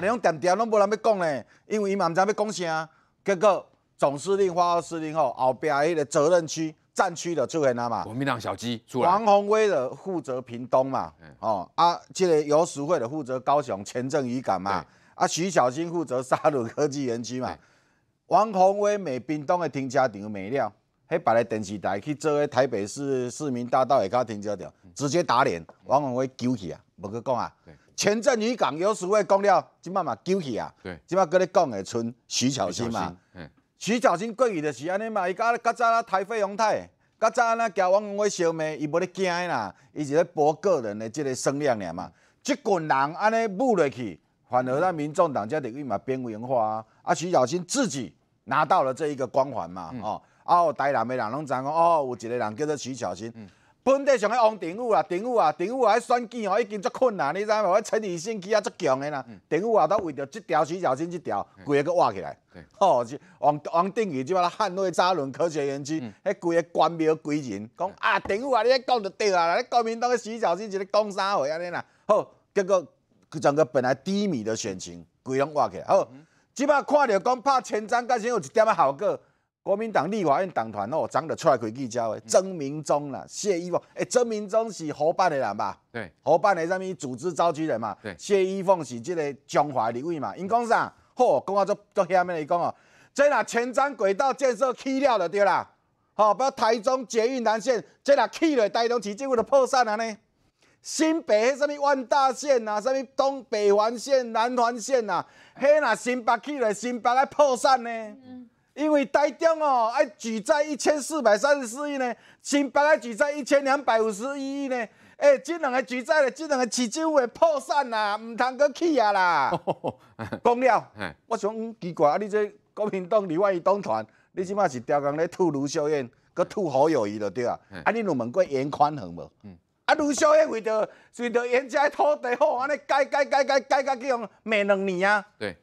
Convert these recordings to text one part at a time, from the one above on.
连种点点拢无人要讲咧，因为伊嘛毋知要讲啥，结果总司令、发总司令吼，后壁迄个责任区、战区就出现啊嘛。国民党小鸡出来。王宏威的负责屏东嘛，哦啊，即个游时会的负责高雄、前镇、渔港嘛，啊，徐小新负责沙鲁科技园区嘛。王宏威美屏东的停车场没了，迄摆个电视台去做喺台北市市民大道下骹停车场，直接打脸，王宏威丢起啊，无去讲啊。前阵渔讲，有十位讲了，即摆嘛丢去啊，即摆搁咧讲诶，村徐巧芯嘛，徐巧芯过去就是安尼嘛，伊甲甲早啊台费洪泰，甲早安那交王文伟相骂，伊无咧惊诶啦，伊是咧博个人诶，即个生量尔嘛，即群人安尼舞落去，反而咱民众党才得立嘛边缘化啊，啊徐巧芯自己拿到了这一个光环嘛，嗯、哦，啊台南诶人拢知讲，哦有一个人叫做徐巧芯。本地上个王定宇啊，定宇啊，定宇啊，迄选举吼已经足困难，你知无？迄陈宜兴基啊足强的啦，定宇啊都为着即条徐小新即条，规个都挖起来。哦，王王定宇即摆捍卫扎仑科学园区，迄规个官庙规人讲啊，定宇啊，你一讲就对啦，你国明党个徐小新是咧讲啥话安尼啦。好，结果佮整个本来低迷的选情，规拢挖起来。好，即摆看着讲拍前瞻，究竟有一点仔效果。国民党立法院党团哦，长得出来开记者会，曾明忠啦、谢依凤。哎，曾明忠是河伴的人吧？对，河伴的上面组织召集人嘛。对，谢依凤是即个江华立委嘛？因讲啥？好，讲话做做下面的讲哦。即啦，前瞻轨道建设起了了对啦，吼，不括台中捷运南线，即啦起了，台中市政府就破产了呢。新北迄什么万大线啊，什么东北环线、南环线啊，迄若新北起了，新北还破产呢。因为台中哦，哎举债一千四百三十四亿呢，新北个举债一千两百五十一亿呢，哎，这两个举债的，这两个市州会破产啦，唔通阁去啊啦！讲了，我想奇怪，啊，你即国民党立委当团，你即马是雕工咧吐卢秀燕，阁吐好友谊就对啊，啊，你有问过严宽衡无？啊，卢秀燕为着随著颜家土地好，安尼改改改改改改去用美两年啊？对。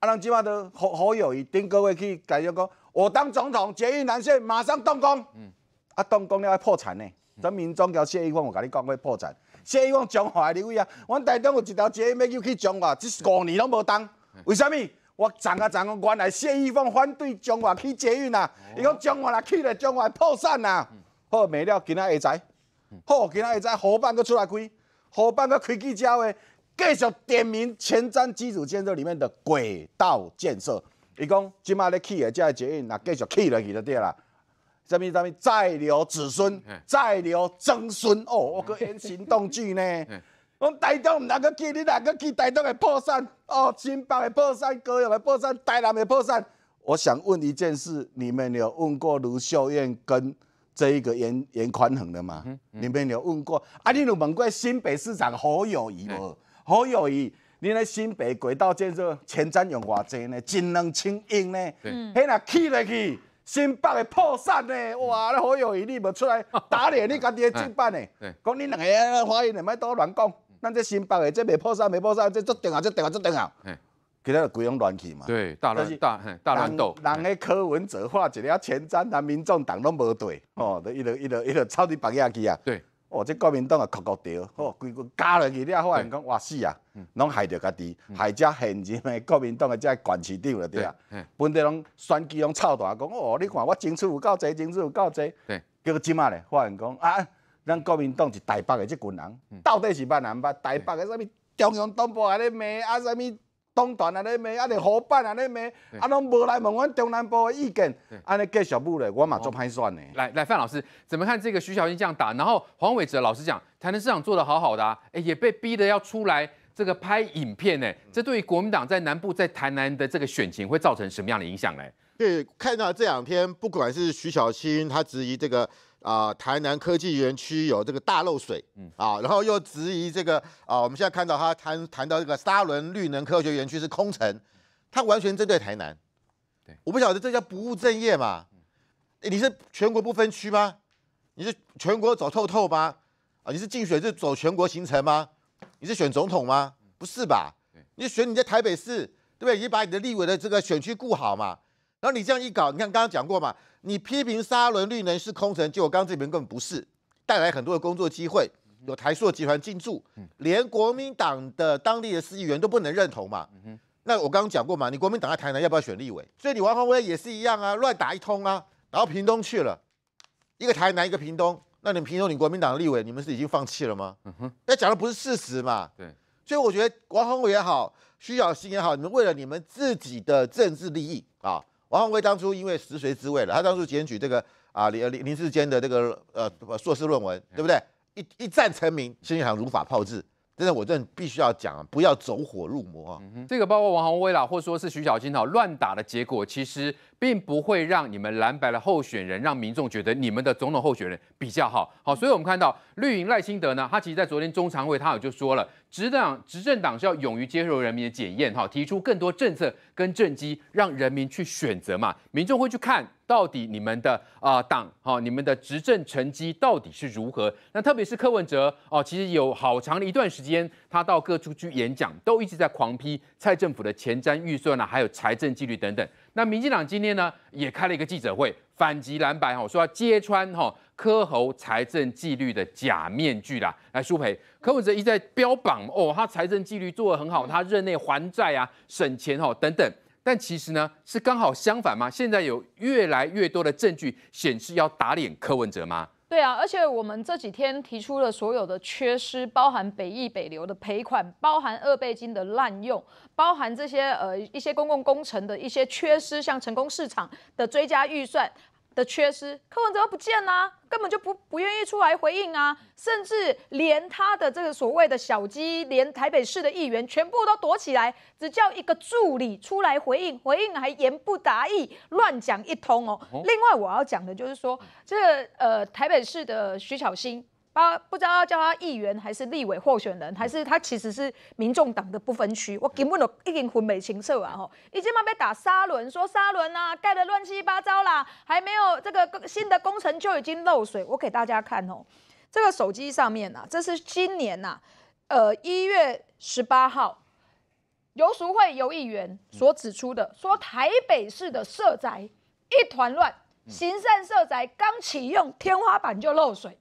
啊！人即马都好好有谊，顶个月去解决讲，我当总统，捷运南线马上动工。嗯，啊动工了要破产呢。咱民众交谢易峰我甲你讲要破产。谢易凤讲话你位啊，阮台中有一条捷运，要去从化，即五年拢无动。为什么？我昨啊昨，原来谢易峰反对讲化去捷运啊，伊讲讲化若去了，讲话破产啊。好，没了，今仔会知。好，今仔会知，河伴佫出来开，河伴佫开起鸟诶。继续点名前瞻基础建设里面的轨道建设，伊讲即马咧起也加捷运，那继续起落去就对啦？什么什么再留子孙，再留曾孙哦！我个演行动剧呢，讲台东唔能够建，你哪个去台东的破产哦？新北的破产，高雄的破产，台南的破产？我想问一件事，你们有问过卢秀燕跟这一个严严宽恒的吗？你们有问过啊？你有问过新北市长侯友谊无？好友谊，你恁咧新北轨道建设前瞻用偌济呢？近两千亿呢？嘿，若起落去，新北会破产呢？哇，那好友谊你无出来打脸你家己的主板呢？讲你两个发言，莫倒乱讲，咱这新北的这未破产，未破产，这做定啊，做定啊，做定啊。其他就鬼样乱去嘛。对，大乱大，大乱斗。人诶，柯文哲化一个前瞻，咱民众党拢无对，哦，都一路一路一路抄级打压去啊。对。哦，即国民党啊，靠国调，哦，规个加落去，你啊发现讲哇死啊，拢害着家己，害遮现任诶国民党诶遮管市长啦，对啊，本地拢选举拢臭大，讲哦，你看我争取有够侪，争取有够侪，结果即啊？咧发现讲啊，咱国民党是台北诶即群人，到底是闽南吧？台北诶什物中央党部安尼骂啊，什物。党团啊，恁妹啊，连伙伴啊，恁妹啊，拢无来问阮中南部的意见，安尼过小步嘞，我嘛做拍算嘞。来来，范老师，怎么看这个徐小清这样打，然后黄伟哲老师讲，台南市场做的好好的，啊，哎，也被逼的要出来这个拍影片呢。这对于国民党在南部在台南的这个选情会造成什么样的影响呢？对，看到这两天不管是徐小清他质疑这个。啊，台南科技园区有这个大漏水，嗯，啊，然后又质疑这个啊，我们现在看到他谈谈到这个沙伦绿能科学园区是空城，他完全针对台南，对，我不晓得这叫不务正业嘛，你是全国不分区吗？你是全国走透透吗？啊，你是竞选是走全国行程吗？你是选总统吗？不是吧？你选你在台北市，对不对？你把你的立委的这个选区顾好嘛。然后你这样一搞，你看刚刚讲过嘛，你批评沙伦绿能是空城，结果刚刚这边根本不是，带来很多的工作机会，有台塑集团进驻，连国民党的当地的市议员都不能认同嘛。那我刚刚讲过嘛，你国民党在台南要不要选立委？所以你王宏威也是一样啊，乱打一通啊，然后屏东去了，一个台南一个屏东，那你屏东你国民党的立委，你们是已经放弃了吗？那讲的不是事实嘛。对，所以我觉得王宏伟也好，徐小新也好，你们为了你们自己的政治利益啊。王宏威当初因为食髓知味了，他当初检举这个啊林林志坚的这个呃硕士论文，对不对？一一战成名，心想如法炮制，真的，我真的必须要讲，不要走火入魔啊！这个包括王宏威啦，或者说是徐小菁哈，乱打的结果，其实。并不会让你们蓝白的候选人让民众觉得你们的总统候选人比较好。好，所以我们看到绿营赖清德呢，他其实，在昨天中常会，他有就说了，执政执政党是要勇于接受人民的检验，哈，提出更多政策跟政绩，让人民去选择嘛。民众会去看到底你们的啊党，哈，你们的执政成绩到底是如何。那特别是柯文哲，哦，其实有好长的一段时间，他到各处去演讲，都一直在狂批蔡政府的前瞻预算呢，还有财政纪律等等。那民进党今天呢也开了一个记者会，反击蓝白哈，说要揭穿哈柯侯财政纪律的假面具啦，来苏培柯文哲一再标榜哦，他财政纪律做得很好，他任内还债啊，省钱哈等等，但其实呢是刚好相反嘛，现在有越来越多的证据显示要打脸柯文哲吗？对啊，而且我们这几天提出了所有的缺失，包含北翼北流的赔款，包含二倍金的滥用，包含这些呃一些公共工程的一些缺失，像成功市场的追加预算。的缺失，柯文哲不见啦，根本就不不愿意出来回应啊，甚至连他的这个所谓的小鸡，连台北市的议员全部都躲起来，只叫一个助理出来回应，回应还言不达意，乱讲一通哦。另外我要讲的就是说，这呃台北市的徐巧芯。他不知道要叫他议员还是立委候选人，还是他其实是民众党的不分区。我根本都已经混不清色啊！吼，已经嘛被打沙轮，说沙轮呐盖的乱七八糟啦，还没有这个新的工程就已经漏水。我给大家看哦，这个手机上面呐，这是今年呐，呃一月十八号游淑会游议员所指出的，说台北市的社宅一团乱，行善社宅刚启用天花板就漏水。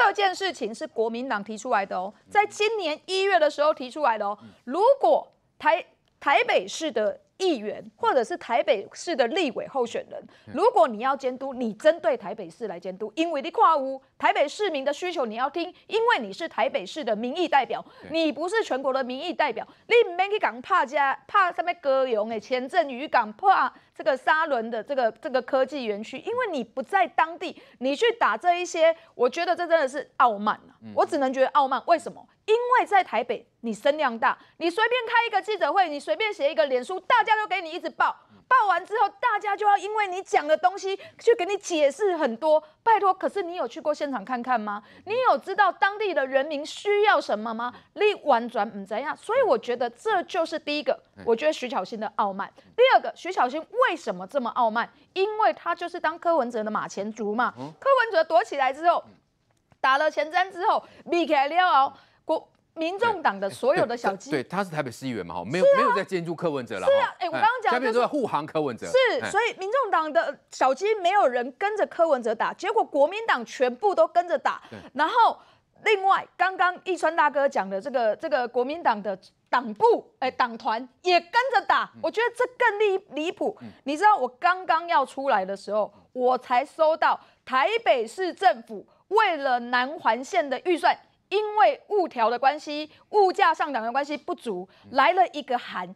这件事情是国民党提出来的哦，在今年一月的时候提出来的哦。如果台台北市的。议员，或者是台北市的立委候选人，如果你要监督，你针对台北市来监督，因为你跨乌台北市民的需求你要听，因为你是台北市的民意代表，你不是全国的民意代表。你免去讲帕加帕什么歌咏诶，前阵渔港帕这个沙仑的这个这个科技园区，因为你不在当地，你去打这一些，我觉得这真的是傲慢我只能觉得傲慢。为什么？因为在台北，你声量大，你随便开一个记者会，你随便写一个脸书，大家都给你一直报。报完之后，大家就要因为你讲的东西去给你解释很多。拜托，可是你有去过现场看看吗？你有知道当地的人民需要什么吗？立委转怎样？所以我觉得这就是第一个，我觉得徐小欣的傲慢。第二个，徐小欣为什么这么傲慢？因为他就是当柯文哲的马前卒嘛。柯文哲躲起来之后，打了前瞻之后，避开了。国民众党的所有的小鸡，对，他是台北市议员嘛，哈，没有没有在监督柯文哲了，是啊，哎，我刚刚讲就都在护航柯文哲，是，所以民众党的小鸡没有人跟着柯文哲打，结果国民党全部都跟着打，然后另外刚刚易川大哥讲的这个这个国民党的党部，哎，党团也跟着打，我觉得这更离离谱，你知道我刚刚要出来的时候，我才收到台北市政府为了南环线的预算。因为物调的关系，物价上涨的关系不足，来了一个寒。